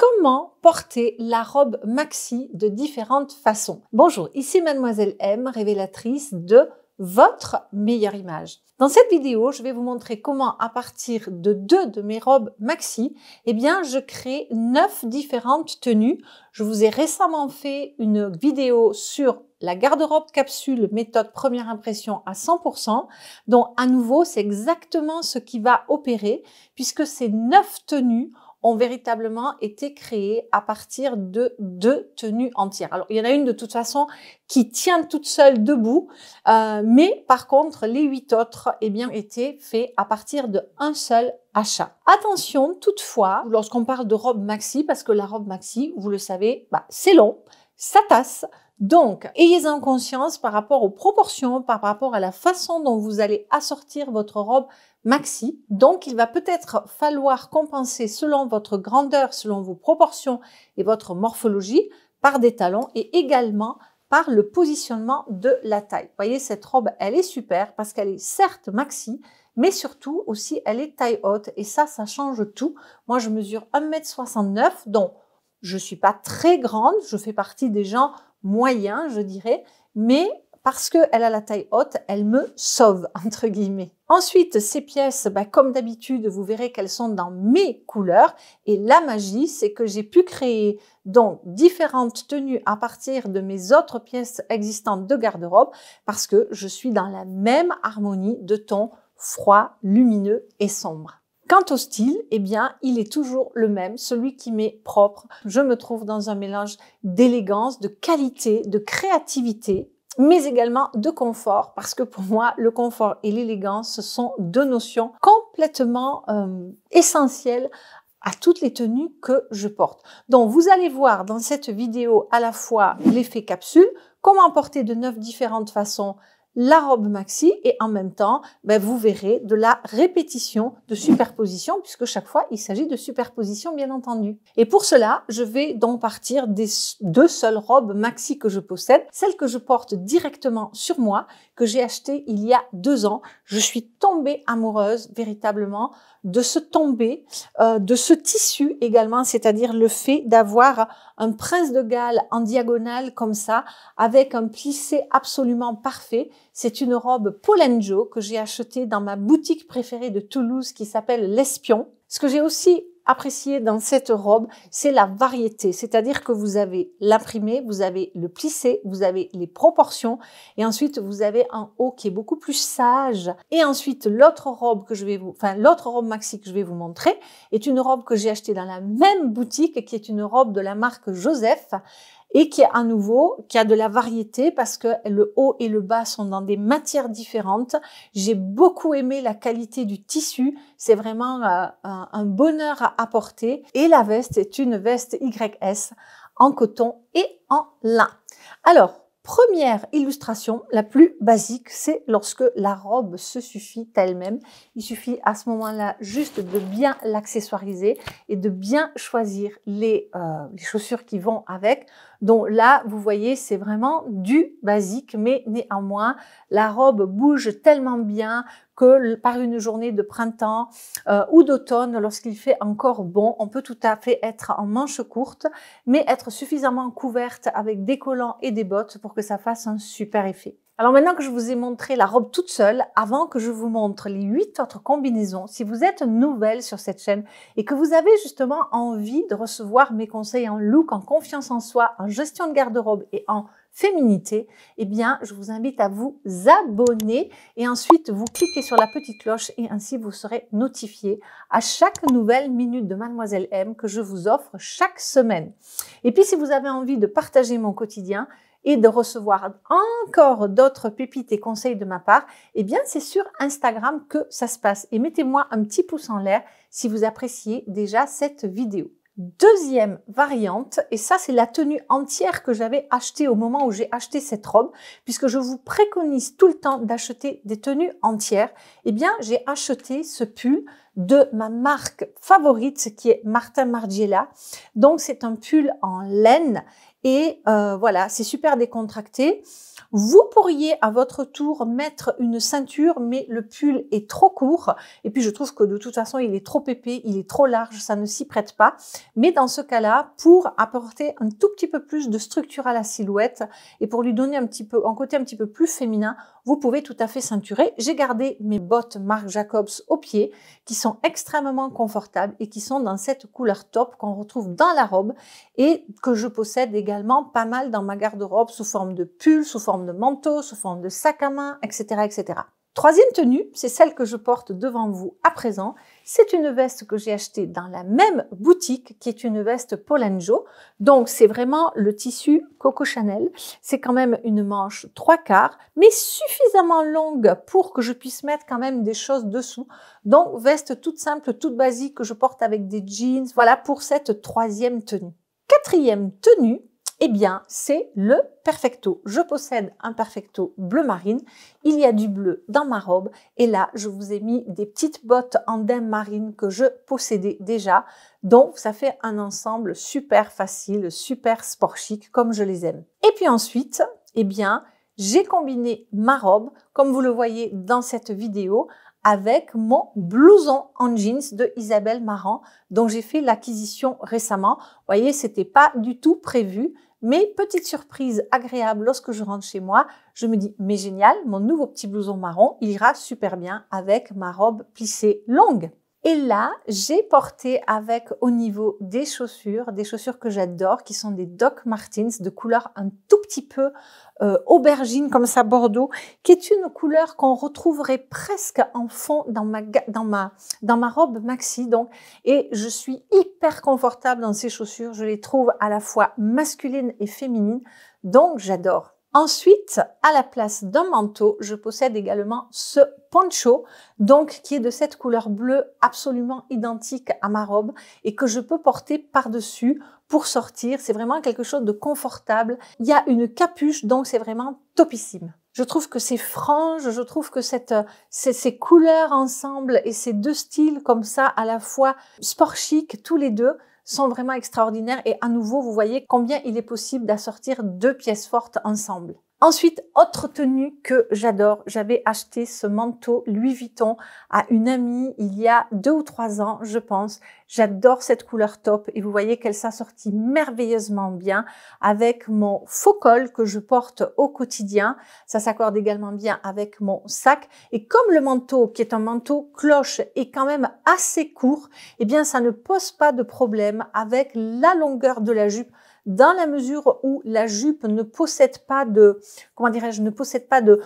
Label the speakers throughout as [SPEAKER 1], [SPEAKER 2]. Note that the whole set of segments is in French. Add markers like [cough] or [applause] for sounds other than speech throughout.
[SPEAKER 1] comment porter la robe maxi de différentes façons. Bonjour, ici mademoiselle M, révélatrice de votre meilleure image. Dans cette vidéo, je vais vous montrer comment à partir de deux de mes robes maxi, eh bien, je crée neuf différentes tenues. Je vous ai récemment fait une vidéo sur la garde-robe capsule méthode première impression à 100%, dont à nouveau, c'est exactement ce qui va opérer puisque ces neuf tenues ont véritablement été créées à partir de deux tenues entières. Alors, il y en a une de toute façon qui tient toute seule debout, euh, mais par contre, les huit autres, eh bien, étaient faits à partir de un seul achat. Attention, toutefois, lorsqu'on parle de robe maxi, parce que la robe maxi, vous le savez, bah, c'est long, ça tasse, donc, ayez-en conscience par rapport aux proportions, par rapport à la façon dont vous allez assortir votre robe maxi. Donc, il va peut-être falloir compenser selon votre grandeur, selon vos proportions et votre morphologie par des talons et également par le positionnement de la taille. Vous voyez, cette robe, elle est super parce qu'elle est certes maxi, mais surtout aussi, elle est taille haute. Et ça, ça change tout. Moi, je mesure 1m69, donc je ne suis pas très grande. Je fais partie des gens moyens, je dirais. Mais parce qu'elle a la taille haute, elle me sauve, [laughs] entre guillemets. Ensuite, ces pièces, bah, comme d'habitude, vous verrez qu'elles sont dans mes couleurs. Et la magie, c'est que j'ai pu créer donc différentes tenues à partir de mes autres pièces existantes de garde-robe parce que je suis dans la même harmonie de tons froid, lumineux et sombre. Quant au style, eh bien, il est toujours le même, celui qui m'est propre. Je me trouve dans un mélange d'élégance, de qualité, de créativité, mais également de confort, parce que pour moi, le confort et l'élégance, ce sont deux notions complètement euh, essentielles à toutes les tenues que je porte. Donc, vous allez voir dans cette vidéo à la fois l'effet capsule, comment porter de neuf différentes façons la robe maxi et en même temps, ben, vous verrez de la répétition de superposition puisque chaque fois, il s'agit de superposition bien entendu. Et pour cela, je vais donc partir des deux seules robes maxi que je possède, celles que je porte directement sur moi, que j'ai achetée il y a deux ans. Je suis tombée amoureuse véritablement de ce tombé, euh, de ce tissu également, c'est-à-dire le fait d'avoir un prince de Galles en diagonale comme ça, avec un plissé absolument parfait c'est une robe Polenjo que j'ai achetée dans ma boutique préférée de Toulouse qui s'appelle L'Espion. Ce que j'ai aussi apprécié dans cette robe, c'est la variété, c'est-à-dire que vous avez l'imprimé, vous avez le plissé, vous avez les proportions, et ensuite vous avez un haut qui est beaucoup plus sage. Et ensuite l'autre robe que je vais vous, enfin l'autre robe maxi que je vais vous montrer est une robe que j'ai achetée dans la même boutique, qui est une robe de la marque Joseph et qui est à nouveau, qui a de la variété parce que le haut et le bas sont dans des matières différentes. J'ai beaucoup aimé la qualité du tissu. C'est vraiment euh, un, bonheur à apporter. Et la veste est une veste YS en coton et en lin. Alors, Première illustration, la plus basique, c'est lorsque la robe se suffit elle-même. Il suffit à ce moment-là juste de bien l'accessoiriser et de bien choisir les, euh, chaussures qui vont avec. Donc là, vous voyez, c'est vraiment du basique, mais néanmoins, la robe bouge tellement bien que par une journée de printemps euh, ou d'automne, lorsqu'il fait encore bon, on peut tout à fait être en manche courte, mais être suffisamment couverte avec des collants et des bottes pour que ça fasse un super effet. Alors maintenant que je vous ai montré la robe toute seule, avant que je vous montre les huit autres combinaisons, si vous êtes nouvelle sur cette chaîne et que vous avez justement envie de recevoir mes conseils en look, en confiance en soi, en gestion de garde-robe et en féminité, eh bien, je vous invite à vous abonner et ensuite vous cliquez sur la petite cloche et ainsi vous serez notifié à chaque nouvelle minute de Mademoiselle M que je vous offre chaque semaine. Et puis, si vous avez envie de partager mon quotidien, et de recevoir encore d'autres pépites et conseils de ma part, eh bien, c'est sur Instagram que ça se passe. Et mettez-moi un petit pouce en l'air si vous appréciez déjà cette vidéo. Deuxième variante, et ça c'est la tenue entière que j'avais achetée au moment où j'ai acheté cette robe, puisque je vous préconise tout le temps d'acheter des tenues entières, eh bien j'ai acheté ce pull de ma marque favorite qui est Martin Margiela. Donc c'est un pull en laine et euh, voilà, c'est super décontracté. Vous pourriez à votre tour mettre une ceinture, mais le pull est trop court. Et puis je trouve que de toute façon, il est trop épais, il est trop large, ça ne s'y prête pas. Mais dans ce cas-là, pour apporter un tout petit peu plus de structure à la silhouette et pour lui donner un petit peu, un côté un petit peu plus féminin, vous pouvez tout à fait ceinturer. J'ai gardé mes bottes Marc Jacobs au pied, qui sont extrêmement confortables et qui sont dans cette couleur top qu'on retrouve dans la robe et que je possède également également pas mal dans ma garde-robe sous forme de pull, sous forme de manteau, sous forme de sac à main, etc. etc. Troisième tenue, c'est celle que je porte devant vous à présent. C'est une veste que j'ai achetée dans la même boutique, qui est une veste Polanjo. Donc c'est vraiment le tissu Coco Chanel. C'est quand même une manche trois quarts, mais suffisamment longue pour que je puisse mettre quand même des choses dessous. Donc veste toute simple, toute basique que je porte avec des jeans. Voilà pour cette troisième tenue. Quatrième tenue, eh bien, c'est le perfecto. Je possède un perfecto bleu marine. Il y a du bleu dans ma robe. Et là, je vous ai mis des petites bottes en daim marine que je possédais déjà. Donc, ça fait un ensemble super facile, super sport chic, comme je les aime. Et puis ensuite, eh bien, j'ai combiné ma robe, comme vous le voyez dans cette vidéo, avec mon blouson en jeans de Isabelle Maran dont j'ai fait l'acquisition récemment. Vous voyez, c'était pas du tout prévu, mais petite surprise agréable lorsque je rentre chez moi, je me dis mais génial, mon nouveau petit blouson marron, il ira super bien avec ma robe plissée longue. Et là, j'ai porté avec au niveau des chaussures, des chaussures que j'adore, qui sont des Doc Martens de couleur un tout petit peu euh, aubergine comme ça bordeaux, qui est une couleur qu'on retrouverait presque en fond dans ma dans ma dans ma robe maxi. Donc, et je suis hyper confortable dans ces chaussures. Je les trouve à la fois masculines et féminines, donc j'adore. Ensuite, à la place d'un manteau, je possède également ce poncho, donc qui est de cette couleur bleue absolument identique à ma robe et que je peux porter par-dessus pour sortir. C'est vraiment quelque chose de confortable. Il y a une capuche, donc c'est vraiment topissime. Je trouve que ces franges, je trouve que euh, ces, ces, couleurs ensemble et ces deux styles comme ça, à la fois sport chic, tous les deux, sont vraiment extraordinaires. Et à nouveau, vous voyez combien il est possible d'assortir deux pièces fortes ensemble. Ensuite, autre tenue que j'adore, j'avais acheté ce manteau Louis Vuitton à une amie il y a deux ou trois ans, je pense. J'adore cette couleur top et vous voyez qu'elle s'assortit merveilleusement bien avec mon faux col que je porte au quotidien. Ça s'accorde également bien avec mon sac et comme le manteau qui est un manteau cloche est quand même assez court, eh bien ça ne pose pas de problème avec la longueur de la jupe dans la mesure où la jupe ne possède pas de, comment dirais-je, ne possède pas de,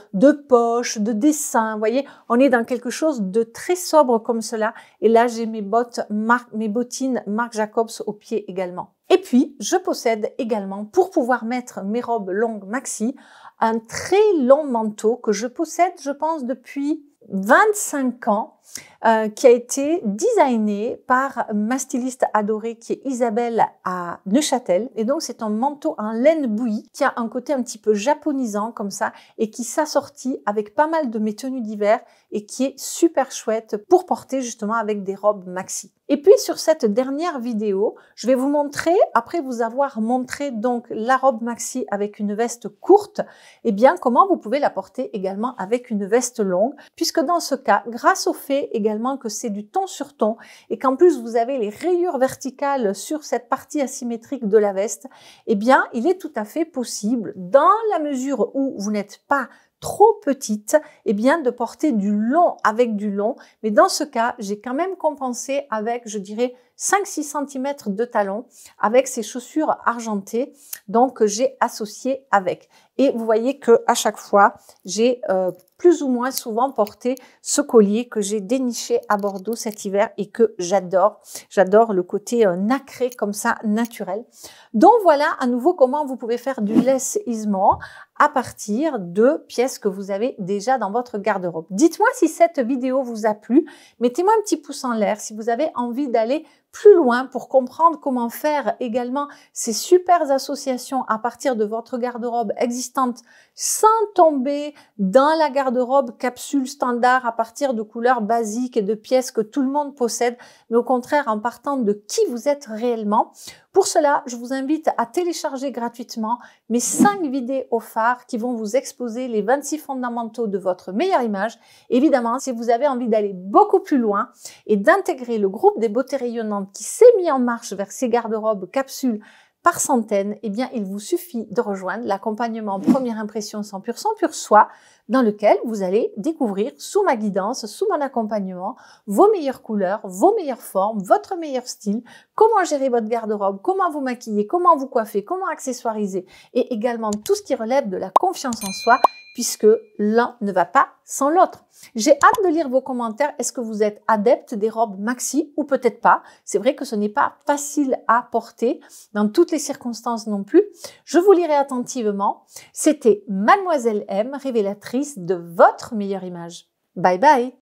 [SPEAKER 1] poche, de dessin. Vous voyez, on est dans quelque chose de très sobre comme cela. Et là, j'ai mes bottes, mes bottines Marc Jacobs au pied également. Et puis, je possède également, pour pouvoir mettre mes robes longues maxi, un très long manteau que je possède, je pense, depuis 25 ans euh, qui a été designé par ma styliste adorée qui est Isabelle à Neuchâtel. Et donc c'est un manteau en laine bouillie qui a un côté un petit peu japonisant comme ça et qui s'assortit avec pas mal de mes tenues d'hiver et qui est super chouette pour porter justement avec des robes maxi. Et puis sur cette dernière vidéo, je vais vous montrer, après vous avoir montré donc la robe maxi avec une veste courte, et eh bien comment vous pouvez la porter également avec une veste longue, puisque dans ce cas, grâce au fait également que c'est du ton sur ton et qu'en plus vous avez les rayures verticales sur cette partie asymétrique de la veste, eh bien, il est tout à fait possible, dans la mesure où vous n'êtes pas trop petite, eh bien, de porter du long avec du long. Mais dans ce cas, j'ai quand même compensé avec, je dirais, 5-6 cm de talon avec ces chaussures argentées donc j'ai associé avec. Et vous voyez que à chaque fois, j'ai euh, plus ou moins souvent porté ce collier que j'ai déniché à Bordeaux cet hiver et que j'adore. J'adore le côté euh, nacré comme ça, naturel. Donc voilà à nouveau comment vous pouvez faire du more à partir de pièces que vous avez déjà dans votre garde-robe. Dites-moi si cette vidéo vous a plu. Mettez-moi un petit pouce en l'air si vous avez envie d'aller plus loin pour comprendre comment faire également ces super associations à partir de votre garde-robe existante sans tomber dans la garde-robe capsule standard à partir de couleurs basiques et de pièces que tout le monde possède, mais au contraire en partant de qui vous êtes réellement pour cela, je vous invite à télécharger gratuitement mes 5 vidéos phares qui vont vous exposer les 26 fondamentaux de votre meilleure image. Évidemment, si vous avez envie d'aller beaucoup plus loin et d'intégrer le groupe des beautés rayonnantes qui s'est mis en marche vers ces garde-robes capsules par centaines, eh bien, il vous suffit de rejoindre l'accompagnement Première Impression 100% Pur Soi, dans lequel vous allez découvrir, sous ma guidance, sous mon accompagnement, vos meilleures couleurs, vos meilleures formes, votre meilleur style, comment gérer votre garde-robe, comment vous maquiller, comment vous coiffer, comment accessoiriser, et également tout ce qui relève de la confiance en soi puisque l'un ne va pas sans l'autre. J'ai hâte de lire vos commentaires. Est-ce que vous êtes adepte des robes maxi ou peut-être pas C'est vrai que ce n'est pas facile à porter dans toutes les circonstances non plus. Je vous lirai attentivement. C'était Mademoiselle M, révélatrice de votre meilleure image. Bye bye